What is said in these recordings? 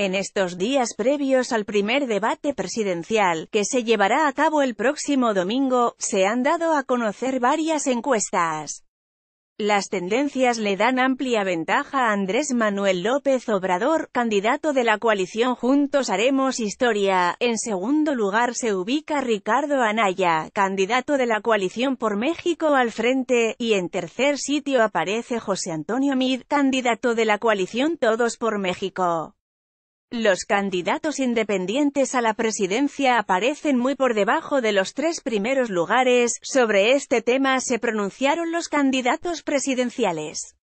En estos días previos al primer debate presidencial, que se llevará a cabo el próximo domingo, se han dado a conocer varias encuestas. Las tendencias le dan amplia ventaja a Andrés Manuel López Obrador, candidato de la coalición Juntos Haremos Historia. En segundo lugar se ubica Ricardo Anaya, candidato de la coalición por México al frente, y en tercer sitio aparece José Antonio Mid, candidato de la coalición Todos por México. Los candidatos independientes a la presidencia aparecen muy por debajo de los tres primeros lugares, sobre este tema se pronunciaron los candidatos presidenciales.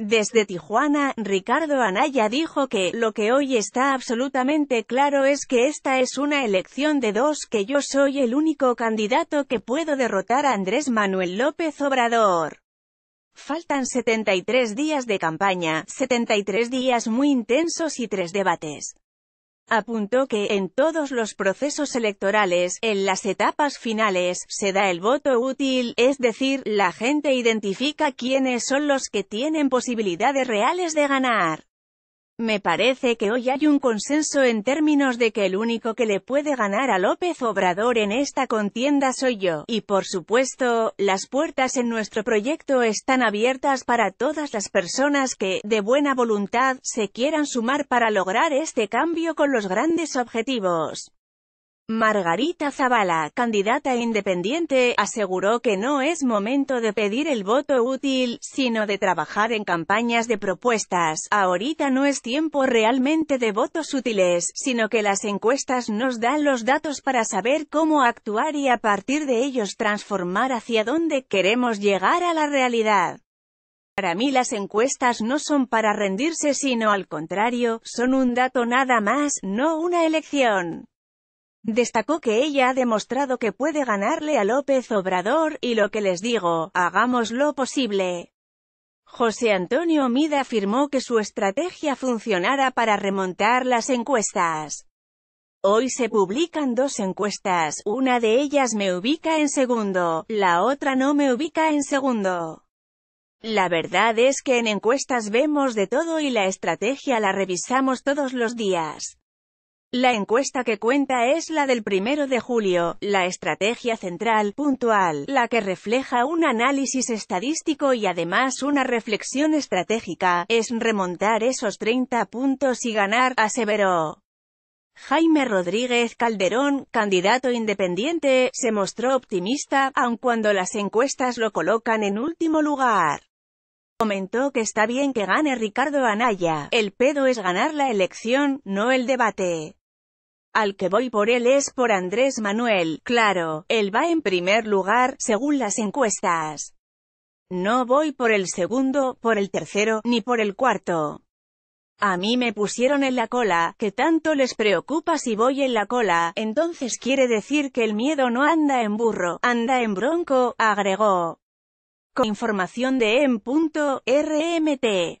Desde Tijuana, Ricardo Anaya dijo que, lo que hoy está absolutamente claro es que esta es una elección de dos que yo soy el único candidato que puedo derrotar a Andrés Manuel López Obrador. Faltan 73 días de campaña, 73 días muy intensos y tres debates. Apuntó que, en todos los procesos electorales, en las etapas finales, se da el voto útil, es decir, la gente identifica quiénes son los que tienen posibilidades reales de ganar. Me parece que hoy hay un consenso en términos de que el único que le puede ganar a López Obrador en esta contienda soy yo, y por supuesto, las puertas en nuestro proyecto están abiertas para todas las personas que, de buena voluntad, se quieran sumar para lograr este cambio con los grandes objetivos. Margarita Zavala, candidata e independiente, aseguró que no es momento de pedir el voto útil, sino de trabajar en campañas de propuestas. Ahorita no es tiempo realmente de votos útiles, sino que las encuestas nos dan los datos para saber cómo actuar y a partir de ellos transformar hacia dónde queremos llegar a la realidad. Para mí las encuestas no son para rendirse sino al contrario, son un dato nada más, no una elección. Destacó que ella ha demostrado que puede ganarle a López Obrador, y lo que les digo, hagamos lo posible. José Antonio Mida afirmó que su estrategia funcionara para remontar las encuestas. Hoy se publican dos encuestas, una de ellas me ubica en segundo, la otra no me ubica en segundo. La verdad es que en encuestas vemos de todo y la estrategia la revisamos todos los días. La encuesta que cuenta es la del primero de julio, la estrategia central, puntual, la que refleja un análisis estadístico y además una reflexión estratégica, es remontar esos 30 puntos y ganar, aseveró. Jaime Rodríguez Calderón, candidato independiente, se mostró optimista, aun cuando las encuestas lo colocan en último lugar. Comentó que está bien que gane Ricardo Anaya, el pedo es ganar la elección, no el debate. Al que voy por él es por Andrés Manuel, claro, él va en primer lugar, según las encuestas. No voy por el segundo, por el tercero, ni por el cuarto. A mí me pusieron en la cola, que tanto les preocupa si voy en la cola, entonces quiere decir que el miedo no anda en burro, anda en bronco, agregó. Con información de en.rmt.